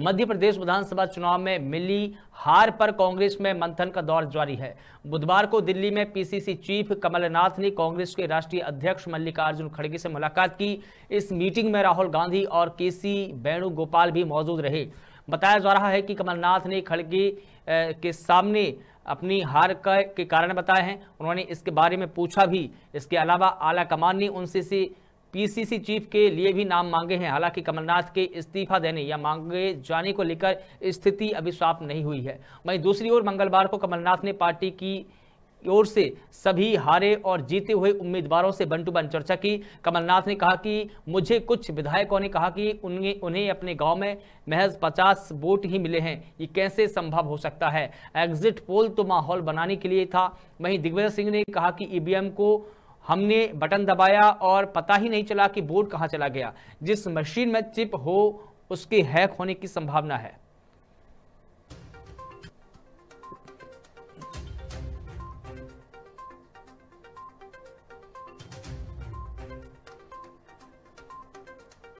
मध्य प्रदेश विधानसभा चुनाव में मिली हार पर कांग्रेस में मंथन का दौर जारी है बुधवार को दिल्ली में पीसीसी चीफ कमलनाथ ने कांग्रेस के राष्ट्रीय अध्यक्ष मल्लिकार्जुन खड़गे से मुलाकात की इस मीटिंग में राहुल गांधी और के सी वेणुगोपाल भी मौजूद रहे बताया जा रहा है कि कमलनाथ ने खड़गे के सामने अपनी हार के कारण बताए हैं उन्होंने इसके बारे में पूछा भी इसके अलावा आला कमान ने उनसे से पीसीसी चीफ के लिए भी नाम मांगे हैं हालांकि कमलनाथ के इस्तीफा देने या मांगे जाने को लेकर स्थिति अभी साफ नहीं हुई है वहीं दूसरी ओर मंगलवार को कमलनाथ ने पार्टी की ओर से सभी हारे और जीते हुए उम्मीदवारों से बन टू बन चर्चा की कमलनाथ ने कहा कि मुझे कुछ विधायकों ने कहा कि उन्हें उन्हें अपने गांव में महज 50 वोट ही मिले हैं ये कैसे संभव हो सकता है एग्जिट पोल तो माहौल बनाने के लिए था वहीं दिग्विजय सिंह ने कहा कि ईवीएम को हमने बटन दबाया और पता ही नहीं चला कि बोर्ड कहाँ चला गया जिस मशीन में चिप हो उसके हैक होने की संभावना है